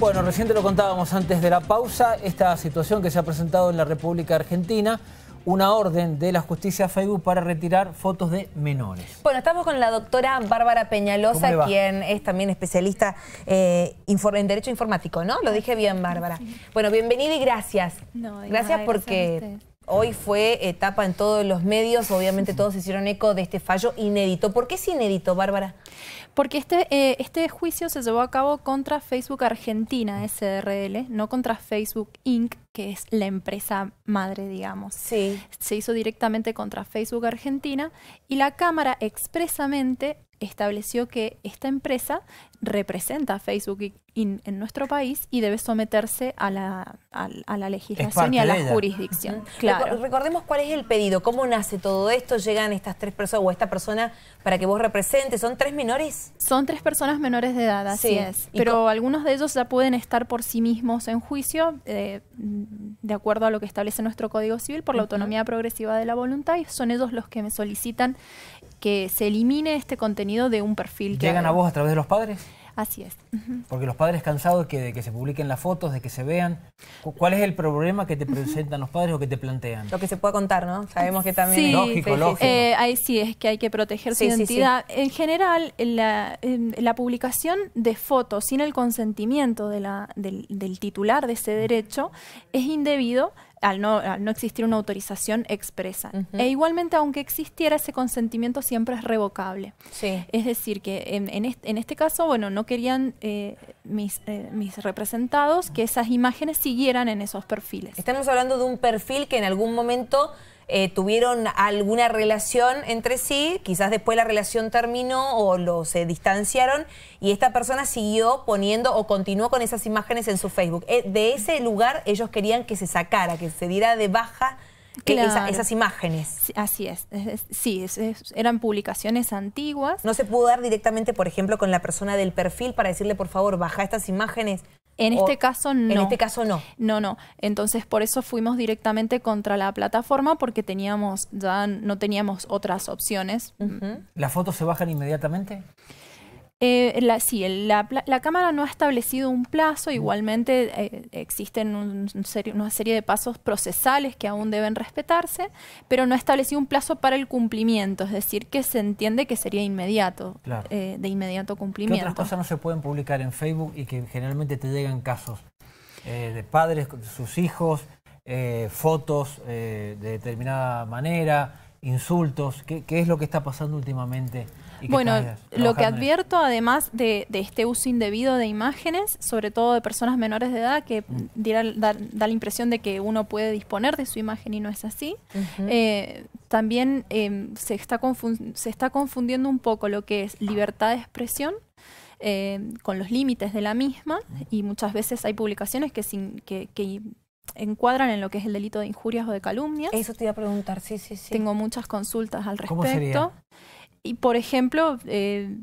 Bueno, recién lo contábamos antes de la pausa, esta situación que se ha presentado en la República Argentina, una orden de la justicia Facebook para retirar fotos de menores. Bueno, estamos con la doctora Bárbara Peñalosa, quien es también especialista eh, en Derecho Informático, ¿no? Lo dije bien, Bárbara. Bueno, bienvenida y gracias. gracias porque... Hoy fue etapa en todos los medios, obviamente todos hicieron eco de este fallo inédito. ¿Por qué es inédito, Bárbara? Porque este, eh, este juicio se llevó a cabo contra Facebook Argentina, SRL, no contra Facebook Inc., que es la empresa madre, digamos. Sí. Se hizo directamente contra Facebook Argentina y la Cámara expresamente estableció que esta empresa representa a Facebook en nuestro país y debe someterse a la, a, la legislación y a la jurisdicción. claro. Recordemos cuál es el pedido, cómo nace todo esto, llegan estas tres personas o esta persona para que vos representes, ¿son tres menores? Son tres personas menores de edad, así es. Pero algunos de ellos ya pueden estar por sí mismos en juicio, eh, de acuerdo a lo que establece nuestro Código Civil por la autonomía progresiva de la voluntad, y son ellos los que me solicitan que se elimine este contenido de un perfil. ¿Llegan a vos a través de los padres? Así es. Porque los padres cansados que, de que se publiquen las fotos, de que se vean. ¿Cuál es el problema que te presentan los padres o que te plantean? Lo que se puede contar, ¿no? Sabemos que también es lógico, lógico. Eh, ahí sí es que hay que proteger su identidad. En general, la, la, publicación de fotos sin el consentimiento de la, del, del titular de ese derecho es indebido al no, no existir una autorización expresa. E igualmente, aunque existiera ese consentimiento, siempre es revocable. Es decir, que en, en, este, caso, bueno, no querían eh, mis, eh, mis representados que esas imágenes siguieran en esos perfiles. Estamos hablando de un perfil que en algún momento eh, tuvieron alguna relación entre sí, quizás después la relación terminó o se distanciaron y esta persona siguió poniendo o continuó con esas imágenes en su Facebook. Eh, de ese lugar ellos querían que se sacara, que se diera de baja. Eh, esas imágenes. así es. Sí, eran publicaciones antiguas. No se pudo dar directamente, por ejemplo, con la persona del perfil para decirle, por favor, baja estas imágenes. En este caso no. En este caso no. No, no. Entonces por eso fuimos directamente contra la plataforma porque teníamos ya no teníamos otras opciones. ¿Las fotos se bajan inmediatamente? Eh, la, sí, la, Cámara no ha establecido un plazo, igualmente eh, existen una serie de pasos procesales que aún deben respetarse, pero no ha establecido un plazo para el cumplimiento, es decir, que se entiende que sería inmediato, eh, de inmediato cumplimiento. ¿Qué otras cosas no se pueden publicar en Facebook y que generalmente te llegan casos de padres, con sus hijos, fotos de determinada manera, insultos? ¿Qué, ¿Qué es lo que está pasando últimamente? Bueno, lo que advierto además de, este uso indebido de imágenes, sobre todo de personas menores de edad, que mm. da, la impresión de que uno puede disponer de su imagen y no es así, eh, también eh, se, está confundiendo un poco lo que es libertad de expresión. Eh, con los límites de la misma mm. y muchas veces hay publicaciones que, que, que encuadran en lo que es el delito de injurias o de calumnias. Eso te iba a preguntar, sí, sí, sí. Tengo muchas consultas al respecto y por ejemplo, eh,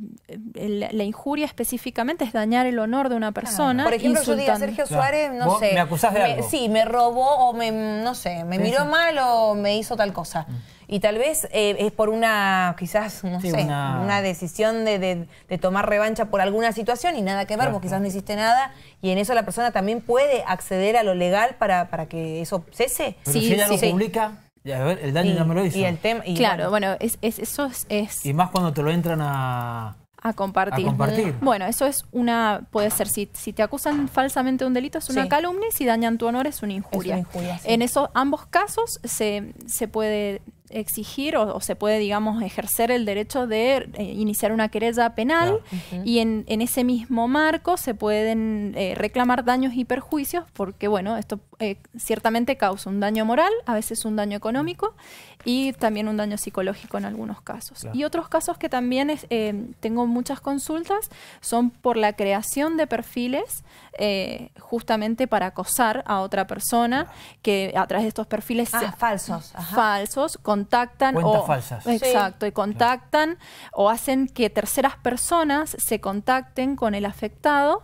la, injuria específicamente es dañar el honor de una persona. Por ejemplo, insultando. yo diga Sergio Suárez, no sé. Me acusás de algo. sí, me robó o me, no sé, me miró mal o me hizo tal cosa. Mm. Y tal vez eh, es por una, quizás, no sé, una, decisión de, de, tomar revancha por alguna situación y nada que ver, porque quizás no hiciste nada. Y en eso la persona también puede acceder a lo legal para, para que eso cese. Pero si ella lo publica, el daño no me lo hizo. Y el tema. claro, bueno, es, eso es, Y más cuando te lo entran a. A compartir. Mm. Bueno, eso es una. Puede ser, si, si te acusan falsamente de un delito, es una calumnia, y si dañan tu honor, es una injuria. En esos ambos casos se, se puede exigir o, se puede, digamos, ejercer el derecho de eh, iniciar una querella penal y en, ese mismo marco se pueden eh, reclamar daños y perjuicios porque, bueno, esto eh, ciertamente causa un daño moral, a veces un daño económico y también un daño psicológico en algunos casos. Y otros casos que también tengo muchas consultas son por la creación de perfiles justamente para acosar a otra persona que a través de estos perfiles... Ah, falsos. Falsos, con contactan o falsas. exacto, y contactan o hacen que terceras personas se contacten con el afectado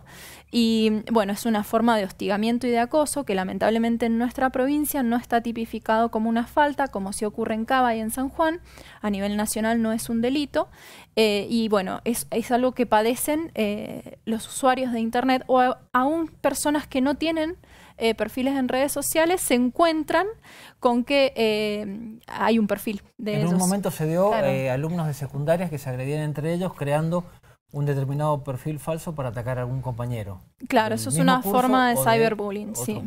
y bueno, es una forma de hostigamiento y de acoso que lamentablemente en nuestra provincia no está tipificado como una falta, como si ocurre en Cava y en San Juan. A nivel nacional no es un delito. Eh, y bueno, es, es, algo que padecen eh, los usuarios de Internet o aún personas que no tienen eh, perfiles en redes sociales, se encuentran con que eh, hay un perfil de En un momento se dio eh, alumnos de secundarias que se agredían entre ellos creando un determinado perfil falso para atacar a algún compañero. Claro, eso es una forma de cyberbullying, sí.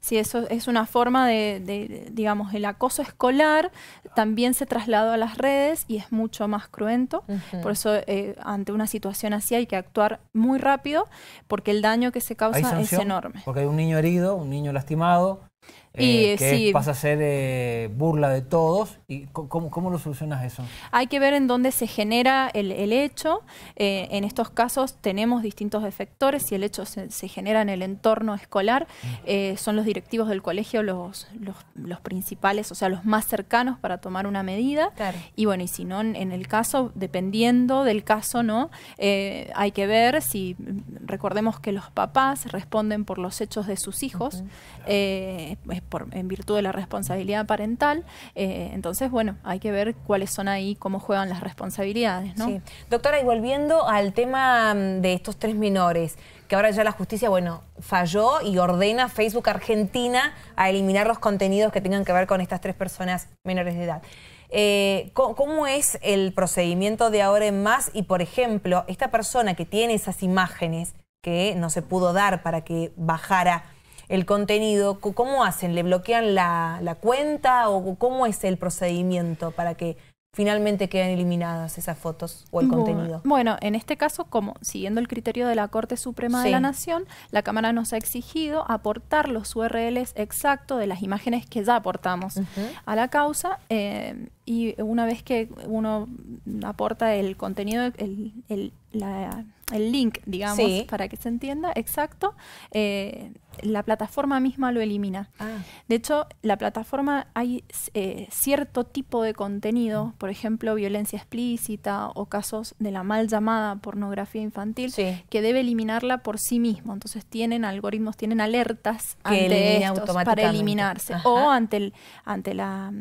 Sí, eso es una forma de, digamos, el acoso escolar también se trasladó a las redes y es mucho más cruento. Por eso eh, ante una situación así hay que actuar muy rápido porque el daño que se causa es enorme. Porque hay un niño herido, un niño lastimado, y, eh, que pasa a ser eh, burla de todos. ¿Y cómo, lo solucionas eso? Hay que ver en dónde se genera el, hecho. Eh, en estos casos tenemos distintos defectores y el hecho se, genera en el entorno escolar, son los directivos del colegio los, los, principales, o sea, los más cercanos para tomar una medida. Y bueno, y si no, en, el caso, dependiendo del caso, ¿no? hay que ver si, mm, recordemos que los papás responden por los hechos de sus hijos en virtud de la responsabilidad parental. Eh, entonces, bueno, hay que ver cuáles son ahí, cómo juegan las responsabilidades. Sí. Doctora, y volviendo al tema mm, de estos tres menores, que ahora ya la justicia, bueno, falló y ordena Facebook Argentina a eliminar los contenidos que tengan que ver con estas tres personas menores de edad. Eh, ¿cómo, es el procedimiento de ahora en más? Y, por ejemplo, esta persona que tiene esas imágenes que no se pudo dar para que bajara el contenido, ¿cómo hacen? ¿Le bloquean la, cuenta o cómo es el procedimiento para que finalmente queden eliminadas esas fotos o el contenido. Bueno, en este caso, como siguiendo el criterio de la Corte Suprema de la Nación, la Cámara nos ha exigido aportar los URLs exactos de las imágenes que ya aportamos a la causa eh, y una vez que uno aporta el contenido, el, la el link, digamos, para que se entienda, exacto, eh, la plataforma misma lo elimina. Ah. De hecho, la plataforma hay eh, cierto tipo de contenido, mm. por ejemplo, violencia explícita o casos de la mal llamada pornografía infantil, que debe eliminarla por sí mismo. Entonces tienen algoritmos, tienen alertas ante para eliminarse o ante el, ante la,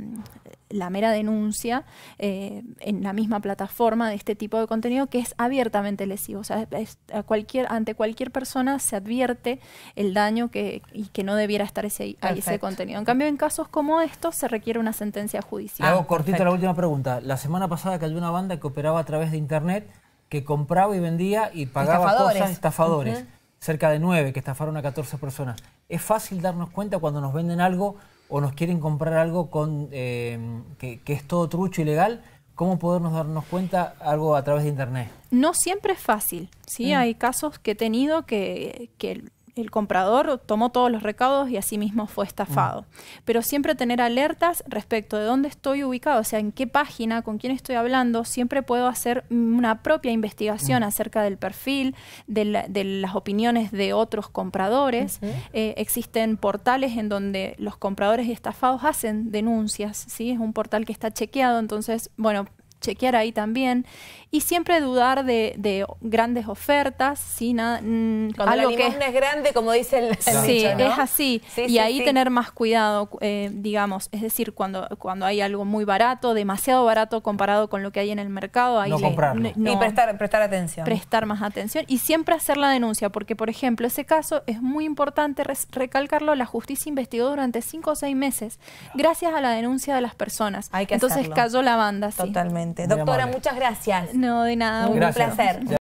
la mera denuncia eh, en la misma plataforma de este tipo de contenido que es abiertamente lesivo. O sea, a cualquier, ante cualquier persona se advierte el daño que, y que no debiera estar ese, ese contenido. En cambio, en casos como estos se requiere una sentencia judicial. Hago cortito la última pregunta. La semana pasada cayó una banda que operaba a través de Internet que compraba y vendía y pagaba cosas estafadores. Cerca de nueve que estafaron a 14 personas. Es fácil darnos cuenta cuando nos venden algo o nos quieren comprar algo con, eh, que, es todo trucho ilegal, ¿cómo podernos darnos cuenta algo a través de Internet? No siempre es fácil, ¿sí? Mm. Hay casos que he tenido que, que el comprador tomó todos los recaudos y asimismo fue estafado. Mm. Pero siempre tener alertas respecto de dónde estoy ubicado, o sea, en qué página, con quién estoy hablando, siempre puedo hacer una propia investigación mm. acerca del perfil, de, las opiniones de otros compradores. Eh, existen portales en donde los compradores estafados hacen denuncias, ¿sí? Es un portal que está chequeado, entonces, bueno, chequear ahí también. Y siempre dudar de, grandes ofertas, mm, Cuando algo la que es, es grande, como dice el, Sí, es así. y ahí tener más cuidado, eh, digamos. Es decir, cuando, cuando hay algo muy barato, demasiado barato comparado con lo que hay en el mercado. Ahí no y prestar, prestar atención. Prestar más atención. Y siempre hacer la denuncia, porque, por ejemplo, ese caso es muy importante recalcarlo. La justicia investigó durante cinco o seis meses gracias a la denuncia de las personas. Entonces cayó la banda. Totalmente. Doctora, muchas gracias. No, de nada. Un placer.